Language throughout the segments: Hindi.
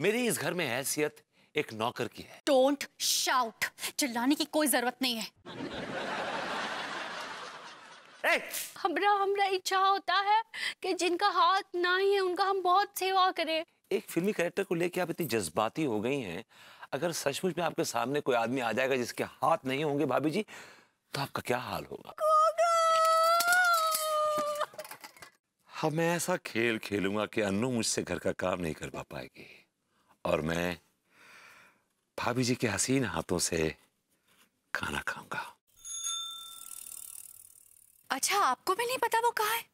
मेरी इस घर में हैसियत एक नौकर की है डोंट शाउट चिल्लाने की कोई जरूरत नहीं है हमरा हमरा इच्छा होता है कि जिनका हाथ ना ही है उनका हम बहुत सेवा करें एक फिल्मी कैरेक्टर को लेकर आप इतनी जज्बाती हो गई हैं अगर सचमुच में आपके सामने कोई आदमी आ जाएगा जिसके हाथ नहीं होंगे भाभी जी तो आपका क्या हाल होगा हमें हाँ, ऐसा खेल खेलूंगा कि अन्नू मुझसे घर का काम नहीं करवा पाएगी और मैं भाभी जी के हसीन हाथों से खाना खाऊंगा अच्छा आपको भी नहीं पता वो कहा है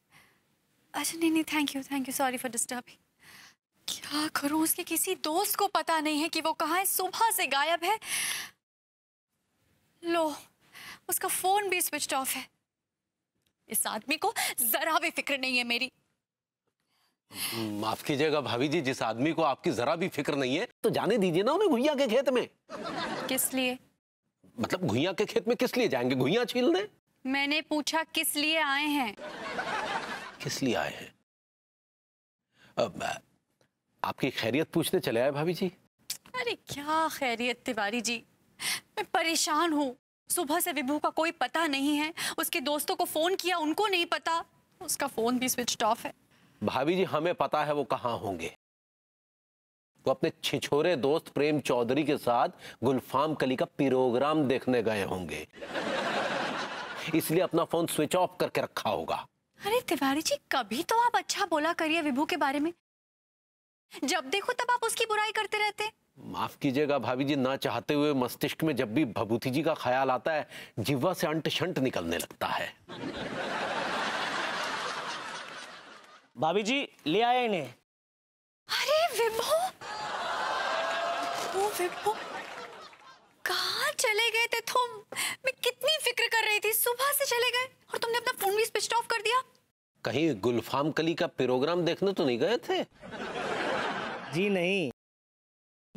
अच्छा नहीं नहीं thank you thank you sorry for disturbing क्या करूं उसके किसी दोस्त को पता नहीं है कि वो कहा है सुबह से गायब है लो उसका फोन भी स्विच ऑफ है इस आदमी को जरा भी फिक्र नहीं है मेरी माफ कीजिएगा भाभी जी जिस आदमी को आपकी जरा भी फिक्र नहीं है तो जाने दीजिए ना उन्हें घुइया के खेत में किस लिए मतलब घुइया के खेत में किस लिए जाएंगे घुइया छीलने मैंने पूछा किस लिए आए हैं किस लिए आए हैं आपकी खैरियत पूछने चले आए भाभी जी अरे क्या खैरियत तिवारी जी मैं परेशान हूँ सुबह से विभू का कोई पता नहीं है उसके दोस्तों को फोन किया उनको नहीं पता उसका फोन भी स्विच ऑफ है भाभी जी हमें पता है वो कहाँ होंगे वो तो अपने छिछोरे दोस्त प्रेम चौधरी के साथ गुलफाम कली का प्रोग्राम देखने गए होंगे इसलिए अपना फोन स्विच ऑफ करके रखा होगा अरे तिवारी जी कभी तो आप अच्छा बोला करिए विभू के बारे में जब देखो तब आप उसकी बुराई करते रहते माफ कीजिएगा भाभी जी ना चाहते हुए मस्तिष्क में जब भी भभूति जी का ख्याल आता है जिवा से अंट शंट निकलने लगता है भाभी जी ले आए इन्हें अरे विभो ओ विभो कहाँ चले गए थे तुम मैं कितनी फिक्र कर रही थी सुबह से चले गए और तुमने अपना फोन भी स्विच ऑफ कर दिया कहीं गुलफाम कली का प्रोग्राम देखने तो नहीं गए थे जी नहीं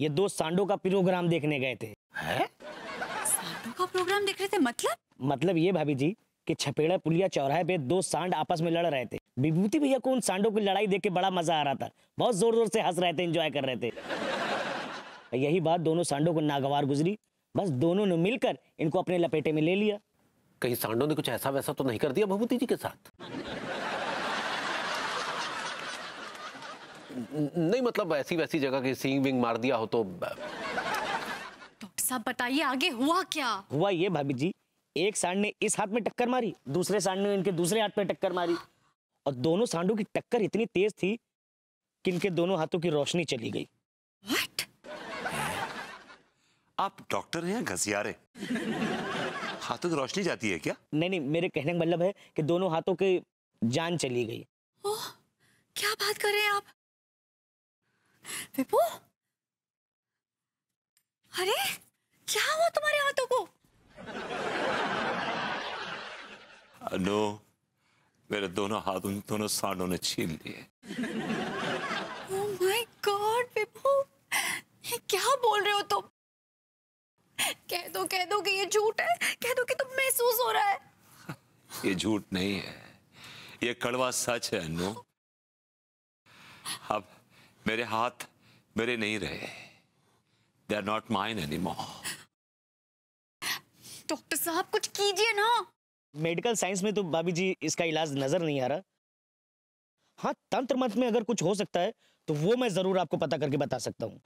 ये दो सांडो का प्रोग्राम देखने गए थे हैं? सांडो का प्रोग्राम देख रहे थे मतलब मतलब ये भाभी जी कि छपेड़ा पुलिया चौराहे पे दो सांड आपस में लड़ रहे थे विभूति भैया को उन सांडों की लड़ाई देख के बड़ा मजा आ रहा था बहुत जोर जोर से हंस रहे थे एंजॉय कर रहे थे यही बात दोनों सांडों को नागवार गुजरी बस दोनों ने मिलकर इनको अपने लपेटे में ले लिया कहीं सांडों ने कुछ ऐसा वैसा तो नहीं कर दिया भभूति जी के साथ नहीं मतलब ऐसी वैसी जगह के सींग विंग मार दिया हो तो डॉक्टर साहब बताइए आगे हुआ क्या हुआ ये भाभी जी एक सांड ने इस हाथ में टक्कर मारी दूसरे सांड ने इनके दूसरे हाथ में टक्कर मारी और दोनों सांडों की टक्कर इतनी तेज थी कि इनके दोनों हाथों की रोशनी चली गई What? आप डॉक्टर हैं घसियारे हाथों की रोशनी जाती है क्या नहीं नहीं मेरे कहने का मतलब है कि दोनों हाथों की जान चली गई ओ, क्या बात कर रहे हैं आप विपु अरे क्या हुआ तुम्हारे हाथों को नो मेरे दोनों हाथ उन दोनों सांडों ने छीन लिए गॉड oh क्या बोल रहे हो तुम कह दो कह दो कि ये झूठ है कह दो कि तुम महसूस हो रहा है ये झूठ नहीं है ये कड़वा सच है अनु अब मेरे हाथ मेरे नहीं रहे they are not mine any more doctor साहब कुछ कीजिए ना मेडिकल साइंस में तो भाभी जी इसका इलाज नजर नहीं आ रहा हाँ तंत्र मंत्र में अगर कुछ हो सकता है तो वो मैं जरूर आपको पता करके बता सकता हूँ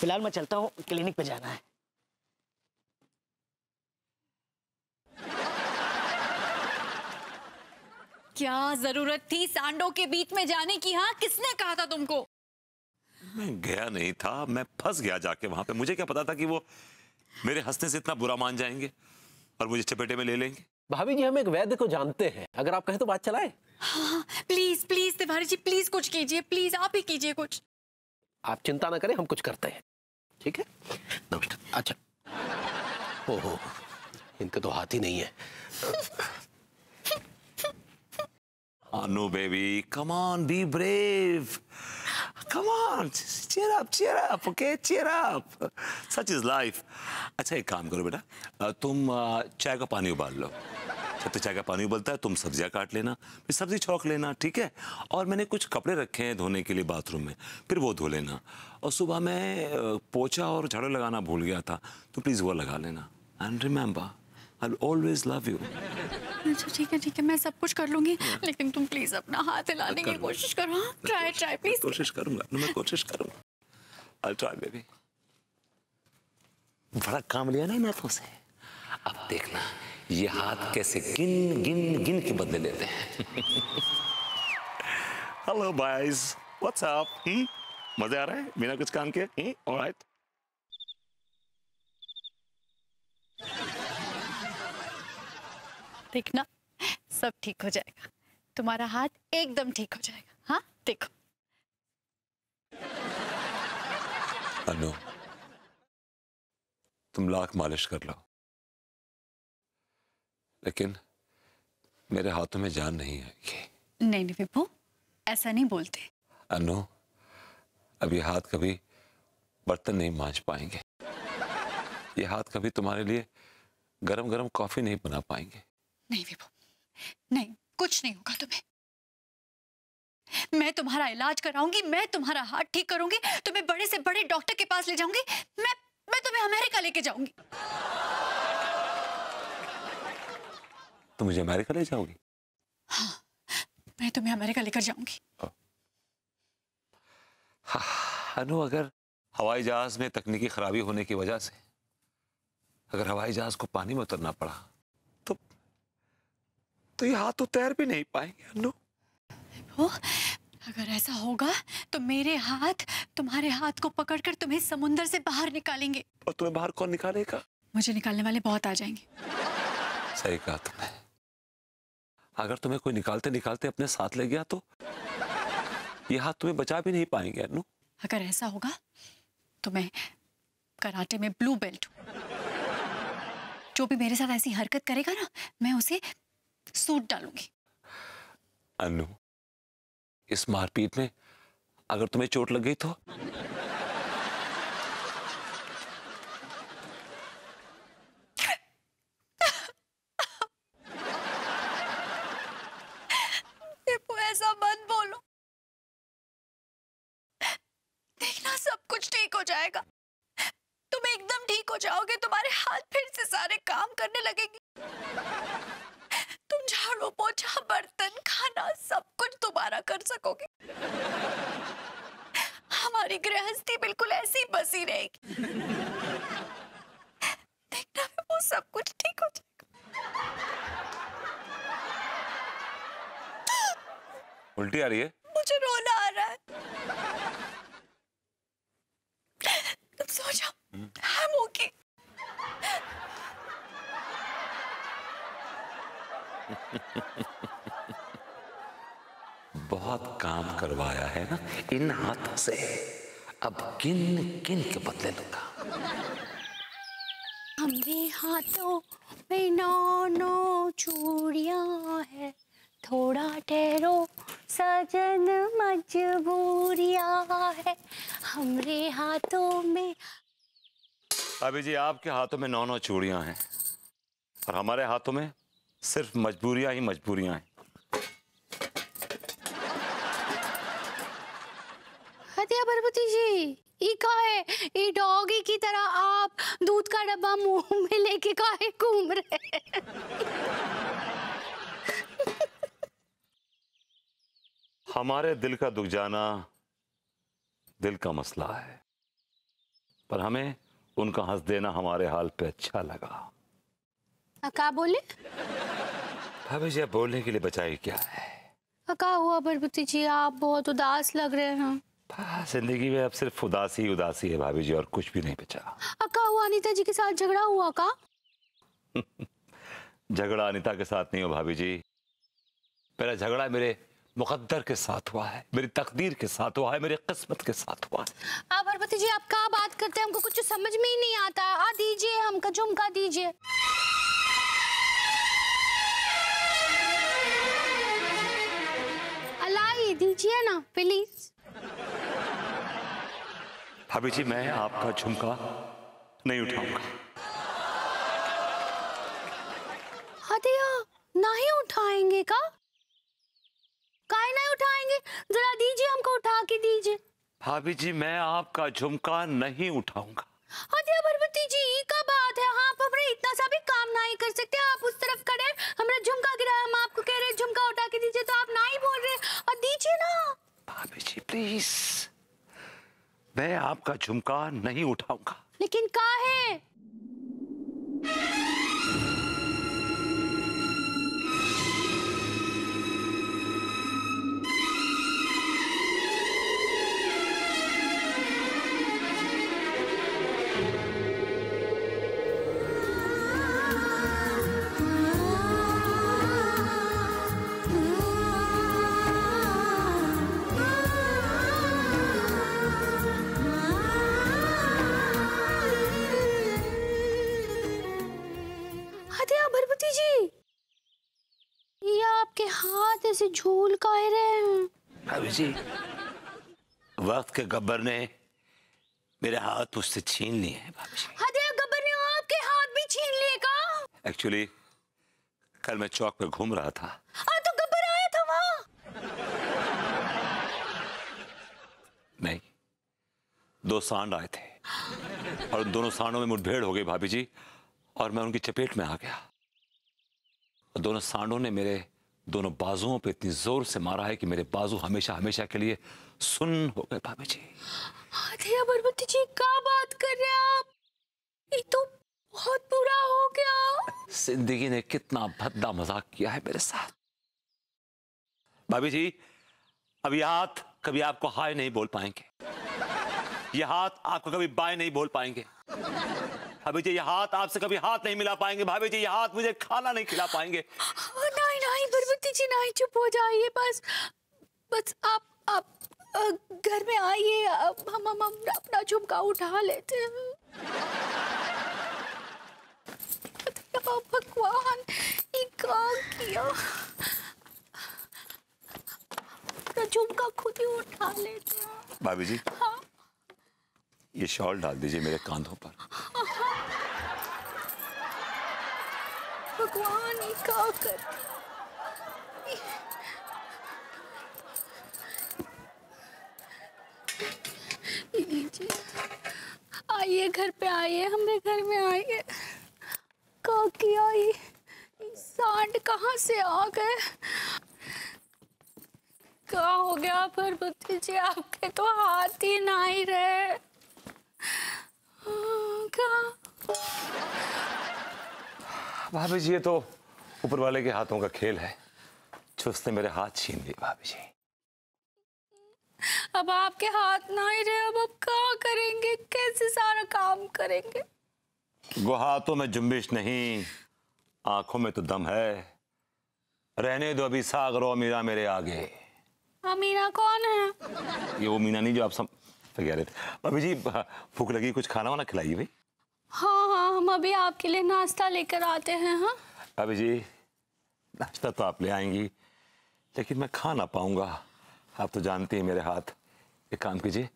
फिलहाल मैं चलता हूँ क्लिनिक पे जाना है क्या जरूरत थी सांडों के बीच में जाने की हाँ किसने कहा था तुमको मैं गया नहीं था मैं फंस गया जाके वहां पे मुझे क्या पता था कि वो मेरे हंसने से इतना बुरा मान जाएंगे और मुझे चपेटे में ले लेंगे भाभी जी हम एक वैद्य को जानते हैं अगर आप कहें तो बात चलाए हाँ, please please Tiwari ji please कुछ कीजिए प्लीज आप ही कीजिए कुछ आप चिंता ना करें हम कुछ करते हैं ठीक है अच्छा ओहो इनके तो हाथ ही नहीं है Anu, baby, come on, be brave. Come on, cheer up, cheer up, okay, cheer up. Such is life. अच्छा एक काम करो बेटा तुम चाय का पानी उबाल लो जब तक चाय का पानी उबलता है तुम सब्जियां काट लेना फिर सब्जी छोंक लेना ठीक है और मैंने कुछ कपड़े रखे हैं धोने के लिए बाथरूम में फिर वो धो लेना और सुबह मैं पोछा और झाड़ू लगाना भूल गया था तो प्लीज़ वो लगा लेना and remember I'll always love you. अच्छा ठीक है ठीक है मैं सब कुछ कर लूंगी हाँ। लेकिन तुम प्लीज अपना हाथ हिलाने की कोशिश करो ट्राई ट्राई प्लीज कोशिश करूंगा मैं कोशिश करूंगा I'll try baby. बड़ा काम लिया ना इन हाथों से अब देखना ये हाथ कैसे गिन गिन गिन के बदले लेते हैं हेलो बॉयज व्हाट्स अप मजे आ रहे हैं बिना कुछ काम के ऑलराइट हम्म? देखना सब ठीक हो जाएगा तुम्हारा हाथ एकदम ठीक हो जाएगा हाँ देखो अनु तुम लाख मालिश कर लो लेकिन मेरे हाथों में जान नहीं आएगी नहीं नहीं विपू ऐसा नहीं बोलते अनु अब ये हाथ कभी बर्तन नहीं मांझ पाएंगे ये हाथ कभी तुम्हारे लिए गरम गरम कॉफी नहीं बना पाएंगे नहीं विभु नहीं कुछ नहीं होगा तुम्हें मैं तुम्हारा इलाज कराऊंगी मैं तुम्हारा हार्ट ठीक करूंगी तुम्हें बड़े से बड़े डॉक्टर के पास ले जाऊंगी मैं मैं तुम्हें अमेरिका लेके जाऊंगी तुम तो मुझे अमेरिका ले जाओगी हाँ मैं तुम्हें अमेरिका लेकर जाऊंगी हाँ, अनु अगर हवाई जहाज में तकनीकी खराबी होने की वजह से अगर हवाई जहाज को पानी में उतरना पड़ा तो ये हाथ तो तैर भी नहीं पाएंगे अनु अगर ऐसा होगा तो मेरे हाथ तुम्हारे हाथ को पकड़कर तुम्हें समुंदर से बाहर निकालेंगे और तुम्हें बाहर कौन निकालेगा मुझे निकालने वाले बहुत आ जाएंगे सही कहा तुमने अगर तुम्हें कोई निकालते निकालते अपने साथ ले गया तो ये हाथ तुम्हें बचा भी नहीं पाएंगे अनु अगर ऐसा होगा तो मैं कराटे में ब्लू बेल्ट जो भी मेरे साथ ऐसी हरकत करेगा ना मैं उसे सूट डालूंगी अनु इस मारपीट में अगर तुम्हें चोट लग गई तो ऐसा बोलो देखना सब कुछ ठीक हो जाएगा तुम एकदम ठीक हो जाओगे तुम्हारे हाथ फिर से सारे काम करने लगेंगे और पोछा बर्तन खाना सब कुछ दोबारा कर सकोगे हमारी गृहस्थी बिल्कुल ऐसी बसी रहेगी देखना है वो सब कुछ ठीक हो जाएगा उल्टी आ रही है मुझे रोना आ रहा है तुम सोचो हम्म। हम ओके बहुत काम करवाया है ना इन हाथों से अब किन किन के बदले लूंगा हमरे हाथों में नौ नौ चूड़िया है थोड़ा ठहरो सजन मजबूरिया है हमरे हाथों में अभी जी आपके हाथों में नौ नौ चूड़िया हैं और हमारे हाथों में सिर्फ मजबूरियां ही मजबूरियां हैं हतिया पार्वती जी ये का है ये डॉगी की तरह आप दूध का डब्बा मुंह में लेके काहे घूम रहे हमारे दिल का दुख जाना दिल का मसला है पर हमें उनका हंस देना हमारे हाल पे अच्छा लगा आ, का बोले भाभी जी आप बोलने के लिए बचाए क्या है थका हुआ परपति जी आप बहुत उदास लग रहे हैं हाँ, जिंदगी में अब सिर्फ उदासी उदासी है भाभी जी और कुछ भी नहीं बचा अका हुआ अनिता जी के साथ झगड़ा हुआ का झगड़ा अनिता के साथ नहीं हो भाभी जी मेरा झगड़ा मेरे मुकद्दर के साथ हुआ है मेरी तकदीर के साथ हुआ है मेरी किस्मत के साथ हुआ है आप भरपति जी आप क्या बात करते हैं हमको कुछ समझ में ही नहीं आता आ दीजिए हमका झुमका दीजिए हबी जी मैं आपका झुमका नहीं उठाऊंगा हदिया नहीं उठाएंगे का काय नहीं उठाएंगे जरा दीजिए हमको उठा के दीजिए भाभी जी मैं आपका झुमका नहीं उठाऊंगा हदिया भगवती जी का बात है आप हमारे इतना सा भी काम नहीं कर सकते आप उस तरफ खड़े हमारा झुमका गिरा हम आपको कह रहे झुमका उठा के दीजिए तो आप ना ही बोल रहे और दीजिए ना भाभी जी प्लीज मैं आपका झुमका नहीं उठाऊंगा लेकिन का है झूल कह रहे हैं भाभी जी वक्त के गब्बर ने मेरे हाथ मुझसे छीन लिए हैं भाभी जी हद हाँ हाँ, गब्बर ने आपके हाथ भी छीन लिए का एक्चुअली कल मैं चौक पे घूम रहा था आ, हाँ, तो गब्बर आया था वहां नहीं दो सांड आए थे और दोनों सांडों में मुठभेड़ हो गई भाभी जी और मैं उनकी चपेट में आ गया और दोनों सांडों ने मेरे दोनों बाजुओं पे इतनी जोर से मारा है कि मेरे बाजू हमेशा हमेशा के लिए सुन हो गए भाभी जी अरे जी क्या बात कर रहे हैं आप ये तो बहुत बुरा हो गया जिंदगी ने कितना भद्दा मजाक किया है मेरे साथ भाभी जी अब ये हाथ कभी आपको हाय नहीं बोल पाएंगे यह हाथ आपको कभी बाय नहीं बोल पाएंगे भाभी जी यह हाथ आपसे कभी हाथ नहीं मिला पाएंगे भाभी जी ये हाथ मुझे खाना नहीं खिला पाएंगे भगवती जी ना ही चुप हो जाइए बस बस आप आप घर में आइए हम हम अपना झुमका उठा लेते भगवान झुमका खुद ही उठा लेते भाभी जी हाँ ये शॉल डाल दीजिए मेरे कांधों पर हाँ। भगवान ही का कर आइए घर पे आइए हमारे घर में आइए काकी आई सांड कहाँ से आ गए क्या हो गया बुद्धि जी आपके तो हाथ ही ना ही रहे क्या भाभी जी ये तो ऊपर वाले के हाथों का खेल है तो उसने मेरे हाथ छीन लिए भाभी जी अब आपके हाथ ना ही रहे अब आप क्या करेंगे कैसे सारा काम करेंगे वो हाथों में जुम्बिश नहीं आंखों में तो दम है रहने दो अभी सागर अमीरा मेरे आगे अमीरा कौन है ये वो मीना नहीं जो आप सब कह रहे थे भाभी जी भूख लगी कुछ खाना वाना खिलाइए भाई हाँ हाँ हम अभी आपके लिए नाश्ता लेकर आते हैं हाँ अभी जी नाश्ता तो आप ले आएंगी लेकिन मैं खा ना पाऊंगा आप तो जानती हैं मेरे हाथ एक काम कीजिए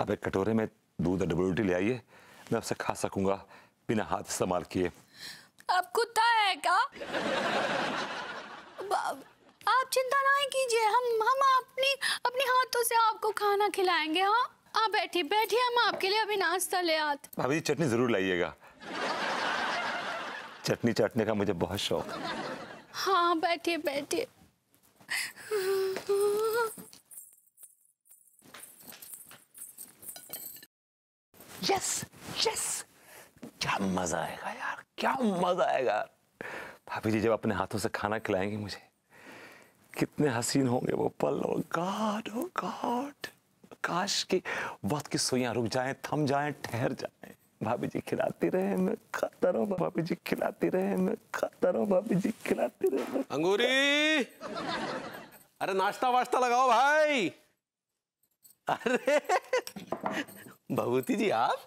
आप एक कटोरे में दूध डबल रोटी ले आइए मैं आपसे खा सकूंगा बिना हाथ इस्तेमाल किए आप कुत्ता है क्या आप चिंता ना कीजिए हम हम अपनी अपने हाथों से आपको खाना खिलाएंगे हाँ आप बैठिए बैठिए हम आपके लिए अभी नाश्ता ले आते भाभी चटनी जरूर लाइएगा चटनी चटने का मुझे बहुत शौक हाँ बैठिए बैठिए यस यस क्या मजा आएगा यार क्या मजा आएगा भाभी जी जब अपने हाथों से खाना खिलाएंगे मुझे कितने हसीन होंगे वो पल ओ गॉड ओ गॉड काश कि वक्त की सुइयां रुक जाएं थम जाएं ठहर जाएं भाभी जी खिलाती रहे मैं खाता रहूं भाभी जी खिलाती रहे मैं खाता रहूं भाभी जी खिलाती रहे अंगूरी अरे नाश्ता वाश्ता लगाओ भाई अरे भगवती जी आप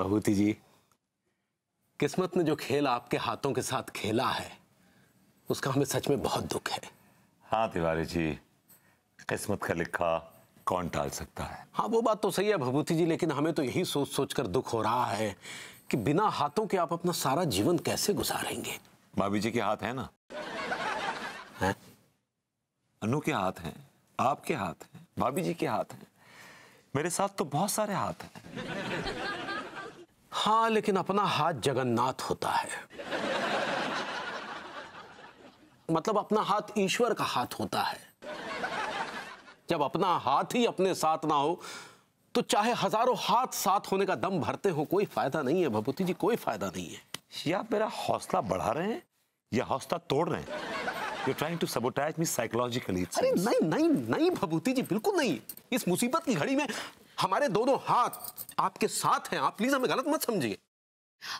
भगवती जी किस्मत ने जो खेल आपके हाथों के साथ खेला है उसका हमें सच में बहुत दुख है हाँ तिवारी जी किस्मत का लिखा कौन टाल सकता है हाँ वो बात तो सही है भभूति जी लेकिन हमें तो यही सोच सोच कर दुख हो रहा है कि बिना हाथों के आप अपना सारा जीवन कैसे गुजारेंगे भाभी जी के हाथ है ना है? अनु के हाथ हैं आपके हाथ हैं भाभी जी के हाथ हैं मेरे साथ तो बहुत सारे हाथ हैं हाँ लेकिन अपना हाथ जगन्नाथ होता है मतलब अपना हाथ ईश्वर का हाथ होता है जब अपना हाथ ही अपने साथ ना हो तो चाहे हजारों हाथ साथ होने का दम भरते हो कोई फायदा नहीं है भभूति जी कोई फायदा नहीं है आप मेरा हौसला बढ़ा रहे हैं ये हौसला तोड़ रहे हैं you trying to sabotage me psychologically अरे नहीं नहीं नहीं भभूति जी बिल्कुल नहीं इस मुसीबत की घड़ी में हमारे दोनों हाथ आपके साथ हैं आप प्लीज हमें गलत मत समझिए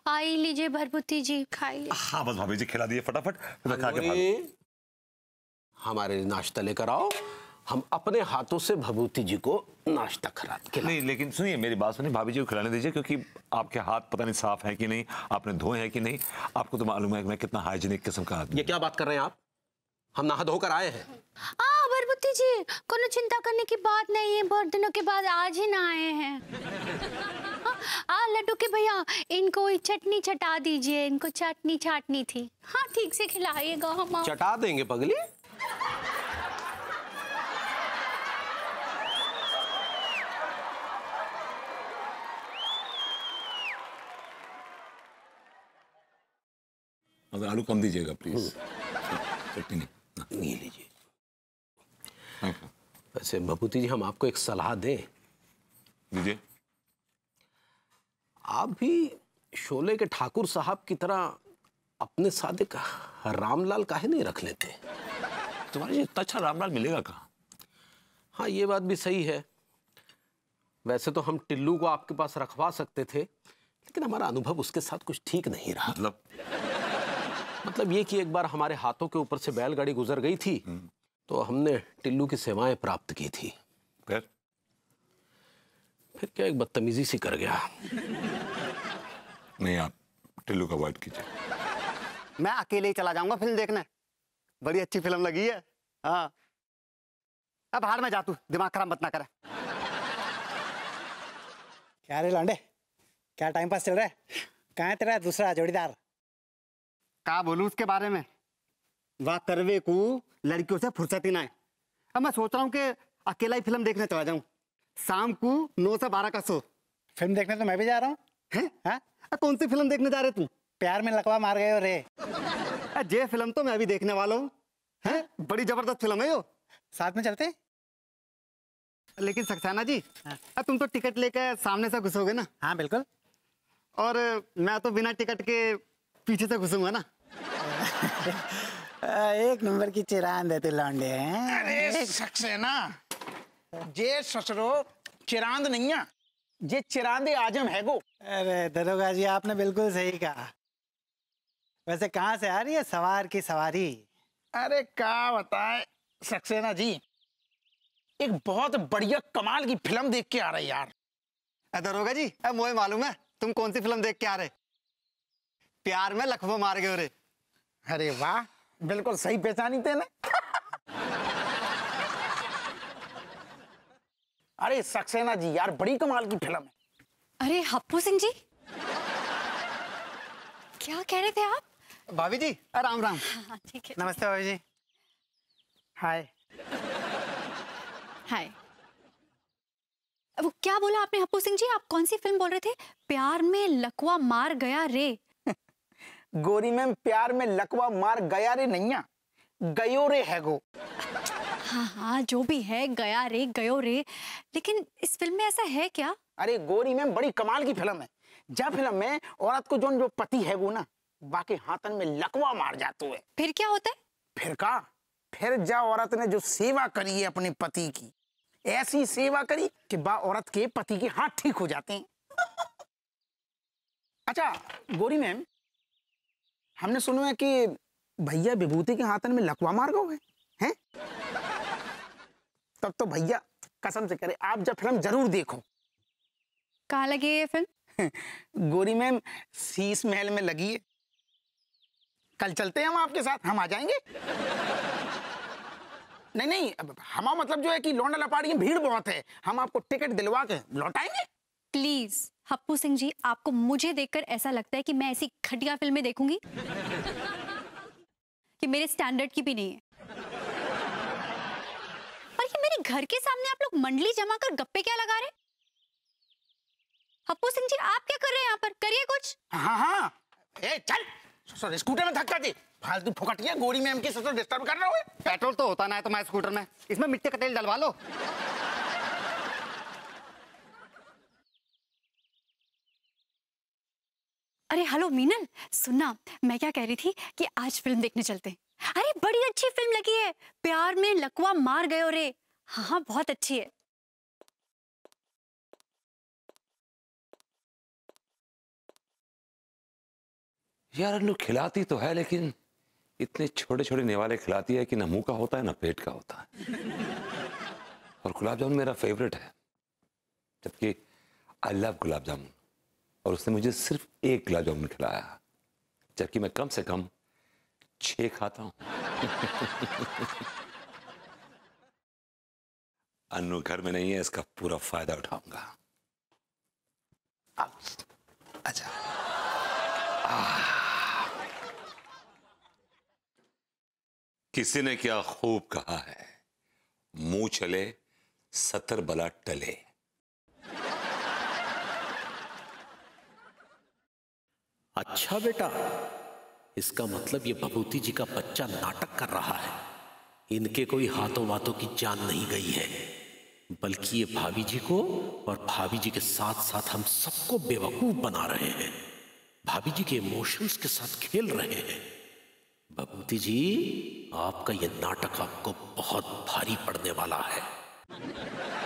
आई लीजिए भरभूति जी खाइए हाँ बस भाभी जी खिला दिए फटाफट रखा के हमारे नाश्ता लेकर आओ हम अपने हाथों से भभूति जी को नाश्ता करा के नहीं लेकिन सुनिए मेरी बात सुनिए भाभी जी को खिलाने दीजिए क्योंकि आपके हाथ पता नहीं साफ है कि नहीं आपने धोए हैं कि नहीं आपको तो मालूम है कि मैं कितना हाइजीनिक किस्म का आदमी ये क्या बात कर रहे हैं आप हम नहा धोकर आए हैं भरभूति हाँ, जी को चिंता करने की बात नहीं है बहुत दिनों के बाद आज ही ना आए हैं आ, हाँ, आ लड्डू के भैया इनको चटनी चटा दीजिए इनको चटनी छाटनी थी हाँ ठीक से खिलाइएगा हम चटा देंगे पगली मगर आलू कम दीजिएगा प्लीज हाँ। चटनी नहीं हाँ। ये लीजिए हाँ, वैसे भभूति जी हम आपको एक सलाह दें दीजिए आप भी शोले के ठाकुर साहब की तरह अपने साथ एक रामलाल काहे नहीं रख लेते तुम्हारे लिए इतना अच्छा रामलाल मिलेगा कहाँ हाँ ये बात भी सही है वैसे तो हम टिल्लू को आपके पास रखवा सकते थे लेकिन हमारा अनुभव उसके साथ कुछ ठीक नहीं रहा मतलब मतलब ये कि एक बार हमारे हाथों के ऊपर से बैलगाड़ी गुजर गई थी तो हमने टिल्लू की सेवाएं प्राप्त की थी फिर फिर क्या एक बदतमीजी सी कर गया नहीं आप टिल्लू का अवॉइड कीजिए मैं अकेले ही चला जाऊंगा फिल्म देखने बड़ी अच्छी फिल्म लगी है हाँ अब हार में जा तू दिमाग खराब मत ना करे क्या रे लांडे क्या टाइम पास चल रहा है कहाँ तेरा दूसरा जोड़ीदार क्या बोलू उसके बारे में वाह करवे को लड़कियों से फुर्सत ही ना है अब मैं सोच रहा हूँ कि अकेला ही फिल्म देखने चला जाऊँ शाम को नौ से बारह का शो फिल्म देखने तो मैं भी जा रहा हूँ हाँ? कौन सी फिल्म देखने जा रहे तू प्यार में लकवा मार गए हो रे जे फिल्म तो मैं भी देखने वाला हूँ हैं हाँ? बड़ी जबरदस्त फिल्म है यो साथ में चलते लेकिन सक्सेना जी हाँ। तुम तो टिकट लेकर सामने से घुसोगे ना हाँ बिल्कुल और मैं तो बिना टिकट के पीछे से घुसूंगा ना एक नंबर की चिरान देते लौंडे अरे सक्सेना जे ससुरो चिरांद नहीं है जे चिरांद आजम है गो अरे दरोगा जी आपने बिल्कुल सही कहा वैसे कहाँ से आ रही है सवार की सवारी अरे क्या बताए सक्सेना जी एक बहुत बढ़िया कमाल की फिल्म देख के आ रहे यार दरोगा जी अब मुझे मालूम है तुम कौन सी फिल्म देख के आ रहे प्यार में लखवा मार गए रे अरे वाह बिल्कुल सही पहचानी थे अरे सक्सेना जी यार बड़ी कमाल की फिल्म है अरे हप्पू सिंह जी क्या कह रहे थे आप भाभी जी राम राम हाँ, ठीक है नमस्ते भाभी जी हाय हाय वो क्या बोला आपने हप्पू सिंह जी आप कौन सी फिल्म बोल रहे थे प्यार में लकवा मार गया रे गोरी मैम प्यार में लकवा मार गया रे नैया गयो रे है गो हाँ हाँ जो भी है गया रे गयो रे लेकिन इस फिल्म में ऐसा है क्या अरे गोरी मैम बड़ी कमाल की फिल्म है जब फिल्म में औरत को जो जो पति है वो ना बाकी हाथन में लकवा मार जाते है फिर क्या होता है फिर का फिर जा औरत ने जो सेवा करी है अपने पति की ऐसी सेवा करी कि बा औरत के पति के हाथ ठीक हो जाते हैं अच्छा गोरी मैम हमने सुनो है कि भैया विभूति के हाथन में लकवा मार गए हैं तब तो भैया कसम से करे आप जब फिल्म जरूर देखो कहा लगी ये फिल्म गोरी मैम शीश महल में लगी है कल चलते हैं हम आपके साथ हम आ जाएंगे नहीं नहीं अब हमारा मतलब जो है कि लौंडा लपाड़ी भीड़ बहुत है हम आपको टिकट दिलवा के लौटाएंगे प्लीज हप्पू सिंह जी आपको मुझे देखकर ऐसा लगता है कि मैं ऐसी घटिया फिल्में देखूंगी कि मेरे स्टैंडर्ड की भी नहीं है पर ये मेरे घर के सामने आप लोग मंडली जमा कर गप्पे क्या लगा रहे हप्पू सिंह जी आप क्या कर रहे हैं यहाँ पर करिए कुछ हाँ हाँ ए, चल सॉरी स्कूटर में धक्का दे फालतू फोकटिया गोरी में मैम के डिस्टर्ब कर रहे हो पेट्रोल तो होता ना है तुम्हारे स्कूटर में इसमें मिट्टी का तेल डलवा लो अरे हेलो मीनल सुनना मैं क्या कह रही थी कि आज फिल्म देखने चलते अरे बड़ी अच्छी फिल्म लगी है प्यार में लकवा मार गए रे हाँ हाँ बहुत अच्छी है यार अनु खिलाती तो है लेकिन इतने छोटे छोटे निवाले खिलाती है कि ना मुंह का होता है ना पेट का होता है और गुलाब जामुन मेरा फेवरेट है जबकि आई लव गुलाब जामुन और उसने मुझे सिर्फ एक गुलाब जामुन खिलाया जबकि मैं कम से कम छह खाता हूं अनु घर में नहीं है इसका पूरा फायदा उठाऊंगा अच्छा किसी ने क्या खूब कहा है मुंह चले सतर बला टले अच्छा बेटा इसका मतलब ये भभूति जी का बच्चा नाटक कर रहा है इनके कोई हाथों वातों की जान नहीं गई है बल्कि ये भाभी जी को और भाभी जी के साथ साथ हम सबको बेवकूफ बना रहे हैं भाभी जी के इमोशंस के साथ खेल रहे हैं भभूति जी आपका ये नाटक आपको बहुत भारी पड़ने वाला है